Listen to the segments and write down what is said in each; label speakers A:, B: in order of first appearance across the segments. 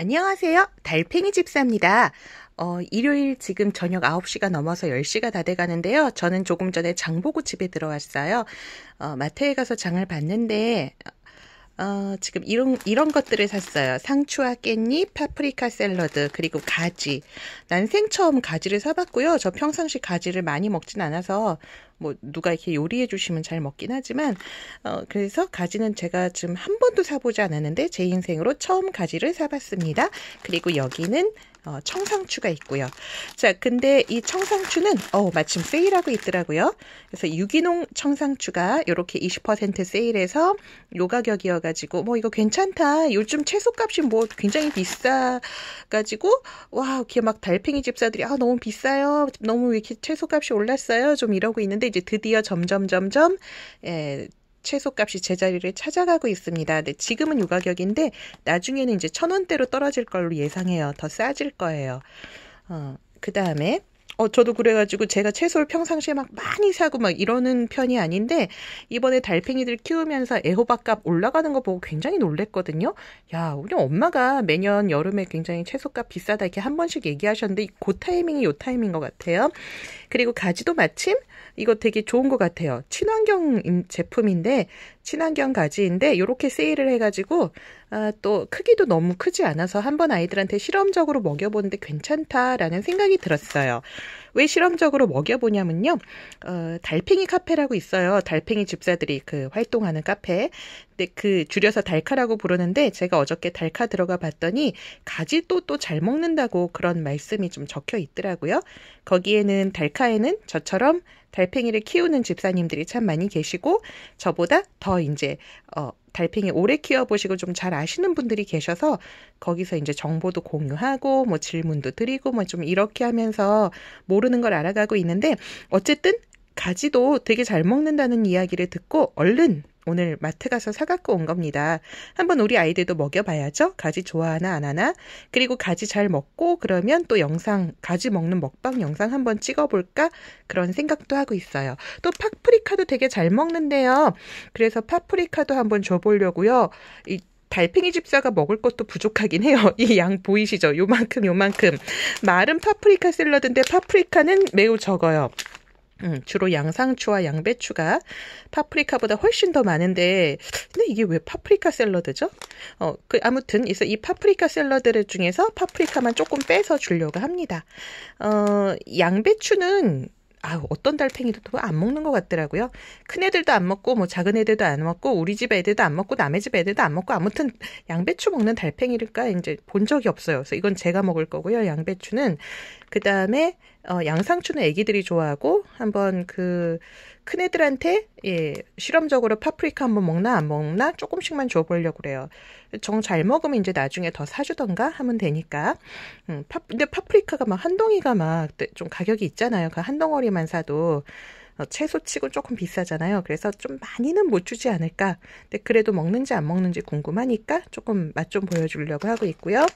A: 안녕하세요. 달팽이 집사입니다. 어, 일요일 지금 저녁 9시가 넘어서 10시가 다 돼가는데요. 저는 조금 전에 장보고 집에 들어왔어요. 어, 마트에 가서 장을 봤는데, 어, 지금 이런, 이런 것들을 샀어요. 상추와 깻잎, 파프리카 샐러드, 그리고 가지. 난 생 처음 가지를 사봤고요. 저 평상시 가지를 많이 먹진 않아서 뭐 누가 이렇게 요리해 주시면 잘 먹긴 하지만 어 그래서 가지는 제가 지금 한 번도 사보지 않았는데 제 인생으로 처음 가지를 사봤습니다. 그리고 여기는 어, 청상추가 있고요. 자, 근데 이 청상추는 어, 마침 세일하고 있더라고요. 그래서 유기농 청상추가 이렇게 20% 세일해서 요 가격이어 가지고 뭐 이거 괜찮다. 요즘 채소값이 뭐 굉장히 비싸 가지고 와, 이렇게 막 달팽이 집사들이 아, 너무 비싸요. 너무 왜 이렇게 채소값이 올랐어요. 좀 이러고 있는데 이제 드디어 점점 점점 예, 채소값이 제자리를 찾아가고 있습니다. 네, 지금은 유가격인데 나중에는 이제 천 원대로 떨어질 걸로 예상해요. 더 싸질 거예요. 어, 그 다음에 어, 저도 그래가지고 제가 채소를 평상시에 막 많이 사고 막 이러는 편이 아닌데 이번에 달팽이들 키우면서 애호박값 올라가는 거 보고 굉장히 놀랬거든요. 야, 우리 엄마가 매년 여름에 굉장히 채소값 비싸다 이렇게 한 번씩 얘기하셨는데 그 타이밍이 요 타이밍인 것 같아요. 그리고 가지도 마침 이거 되게 좋은 것 같아요. 친환경 제품인데 친환경 가지인데 이렇게 세일을 해가지고 아, 또 크기도 너무 크지 않아서 한번 아이들한테 실험적으로 먹여보는데 괜찮다라는 생각이 들었어요. 왜 실험적으로 먹여보냐면요. 어, 달팽이 카페라고 있어요. 달팽이 집사들이 그 활동하는 카페. 근데 그 줄여서 달카라고 부르는데 제가 어저께 달카 들어가 봤더니 가지도 또 잘 먹는다고 그런 말씀이 좀 적혀 있더라고요. 거기에는 달카에는 저처럼 달팽이를 키우는 집사님들이 참 많이 계시고 저보다 더 이제 어, 달팽이 오래 키워보시고 좀 잘 아시는 분들이 계셔서 거기서 이제 정보도 공유하고 뭐 질문도 드리고 뭐 좀 이렇게 하면서 모르는 걸 알아가고 있는데 어쨌든 가지도 되게 잘 먹는다는 이야기를 듣고 얼른 오늘 마트 가서 사갖고 온 겁니다. 한번 우리 아이들도 먹여봐야죠. 가지 좋아하나 안 하나. 그리고 가지 잘 먹고 그러면 또 영상, 가지 먹는 먹방 영상 한번 찍어볼까? 그런 생각도 하고 있어요. 또 파프리카도 되게 잘 먹는데요. 그래서 파프리카도 한번 줘보려고요. 이 달팽이 집사가 먹을 것도 부족하긴 해요. 이 양 보이시죠? 요만큼 요만큼. 마른 파프리카 샐러드인데 파프리카는 매우 적어요. 음, 주로 양상추와 양배추가 파프리카보다 훨씬 더 많은데, 근데 이게 왜 파프리카 샐러드죠? 어, 그, 아무튼, 그이 파프리카 샐러드를 중에서 파프리카만 조금 빼서 주려고 합니다. 어, 양배추는 아 어떤 달팽이도 또안 먹는 것 같더라고요. 큰 애들도 안 먹고 뭐 작은 애들도 안 먹고 우리 집 애들도 안 먹고 남의 집 애들도 안 먹고 아무튼 양배추 먹는 달팽이를까 이제 본 적이 없어요. 그래서 이건 제가 먹을 거고요. 양배추는 그 다음에 어, 양상추는 아기들이 좋아하고 한번 그 큰애들한테 예, 실험적으로 파프리카 한번 먹나 안 먹나 조금씩만 줘보려고 그래요. 정 잘 먹으면 이제 나중에 더 사주던가 하면 되니까. 음, 파, 근데 파프리카가 막 한 덩이가 막좀 네, 가격이 있잖아요. 그 한 덩어리만 사도. 어, 채소치고 조금 비싸잖아요. 그래서 좀 많이는 못 주지 않을까. 근데 그래도 먹는지 안 먹는지 궁금하니까 조금 맛 좀 보여주려고 하고 있고요.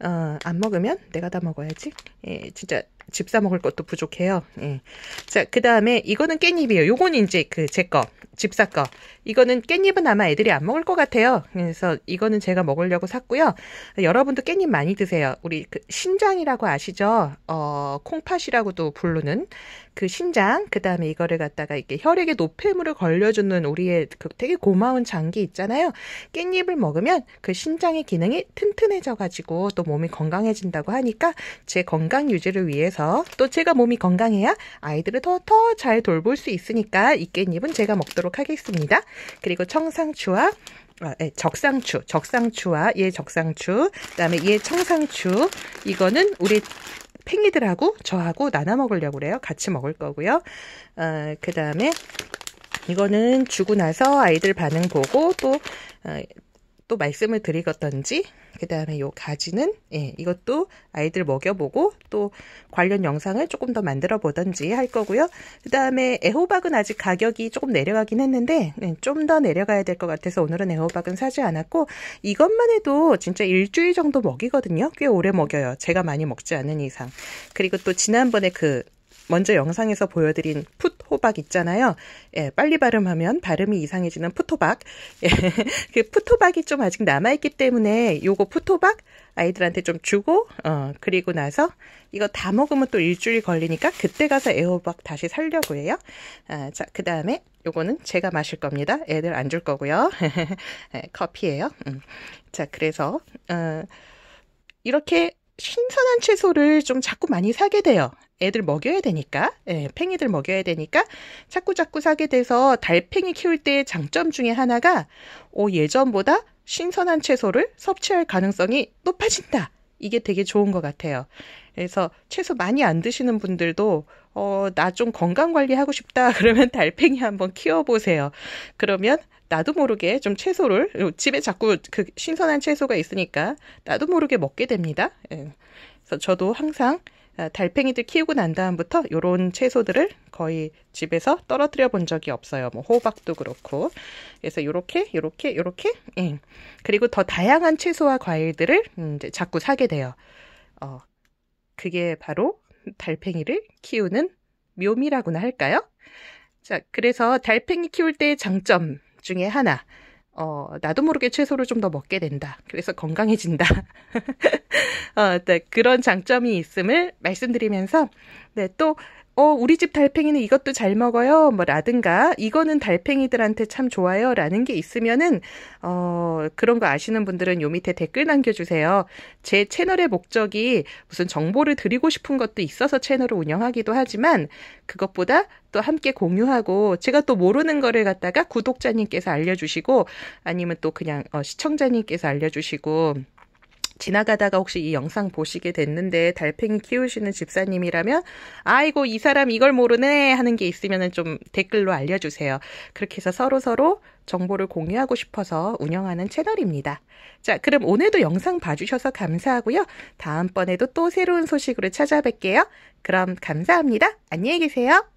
A: 어, 안 먹으면 내가 다 먹어야지. 예, 진짜 집사 먹을 것도 부족해요. 예. 자, 그 다음에 이거는 깻잎이에요. 요건 이제 그제 거. 집사 꺼 이거는 깻잎은 아마 애들이 안 먹을 것 같아요. 그래서 이거는 제가 먹으려고 샀고요. 여러분도 깻잎 많이 드세요. 우리 그 신장이라고 아시죠? 어, 콩팥이라고도 부르는 그 신장. 그 다음에 이거를 갖다가 이렇게 혈액의 노폐물을 걸려주는 우리의 그 되게 고마운 장기 있잖아요. 깻잎을 먹으면 그 신장의 기능이 튼튼해져가지고 또 몸이 건강해진다고 하니까 제 건강 유지를 위해서 또 제가 몸이 건강해야 아이들을 더 더 잘 돌볼 수 있으니까 이 깻잎은 제가 먹도록 하도록 하겠습니다. 그리고 청상추와 아, 네, 적상추, 적상추와 얘 적상추, 그다음에 얘 청상추 이거는 우리 팽이들하고 저하고 나눠 먹으려고 그래요. 같이 먹을 거고요. 어, 그다음에 이거는 주고 나서 아이들 반응 보고 또 어, 또 말씀을 드리겠던지 그 다음에 요 가지는 예, 이것도 아이들 먹여보고 또 관련 영상을 조금 더 만들어 보던지 할 거고요. 그 다음에 애호박은 아직 가격이 조금 내려가긴 했는데 네, 좀더 내려가야 될 것 같아서 오늘은 애호박은 사지 않았고 이것만 해도 진짜 일주일 정도 먹이거든요. 꽤 오래 먹여요. 제가 많이 먹지 않은 이상. 그리고 또 지난번에 그 먼저 영상에서 보여드린 풋호박 있잖아요. 예, 빨리 발음하면 발음이 이상해지는 풋호박. 예, 그 풋호박이 좀 아직 남아있기 때문에 요거 풋호박 아이들한테 좀 주고, 어, 그리고 나서 이거 다 먹으면 또 일주일 걸리니까 그때 가서 애호박 다시 살려고 해요. 아, 자, 그 다음에 요거는 제가 마실 겁니다. 애들 안 줄 거고요. 예, 커피예요. 음. 자, 그래서, 어, 이렇게 신선한 채소를 좀 자꾸 많이 사게 돼요. 애들 먹여야 되니까, 예, 팽이들 먹여야 되니까 자꾸 자꾸 사게 돼서 달팽이 키울 때의 장점 중에 하나가 어, 예전보다 신선한 채소를 섭취할 가능성이 높아진다. 이게 되게 좋은 것 같아요. 그래서 채소 많이 안 드시는 분들도 어, 나 좀 건강 관리하고 싶다. 그러면 달팽이 한번 키워보세요. 그러면 나도 모르게 좀 채소를 집에 자꾸 그 신선한 채소가 있으니까 나도 모르게 먹게 됩니다. 예. 그래서 저도 항상 어, 달팽이들 키우고 난 다음부터 요런 채소들을 거의 집에서 떨어뜨려 본 적이 없어요. 뭐 호박도 그렇고. 그래서 요렇게, 요렇게, 요렇게. 예. 그리고 더 다양한 채소와 과일들을 음, 이제 자꾸 사게 돼요. 어, 그게 바로 달팽이를 키우는 묘미라고나 할까요? 자, 그래서 달팽이 키울 때의 장점 중에 하나. 어, 나도 모르게 채소를 좀 더 먹게 된다. 그래서 건강해진다. 어, 네, 그런 장점이 있음을 말씀드리면서, 네, 또 어, 우리 집 달팽이는 이것도 잘 먹어요. 뭐, 라든가, 이거는 달팽이들한테 참 좋아요. 라는 게 있으면은, 어, 그런 거 아시는 분들은 요 밑에 댓글 남겨주세요. 제 채널의 목적이 무슨 정보를 드리고 싶은 것도 있어서 채널을 운영하기도 하지만, 그것보다 또 함께 공유하고, 제가 또 모르는 거를 갖다가 구독자님께서 알려주시고, 아니면 또 그냥, 어, 시청자님께서 알려주시고, 지나가다가 혹시 이 영상 보시게 됐는데 달팽이 키우시는 집사님이라면 아이고 이 사람 이걸 모르네 하는 게 있으면 은좀 댓글로 알려주세요. 그렇게 해서 서로 서로 정보를 공유하고 싶어서 운영하는 채널입니다. 자, 그럼 오늘도 영상 봐주셔서 감사하고요. 다음번에도 또 새로운 소식으로 찾아뵐게요. 그럼 감사합니다. 안녕히 계세요.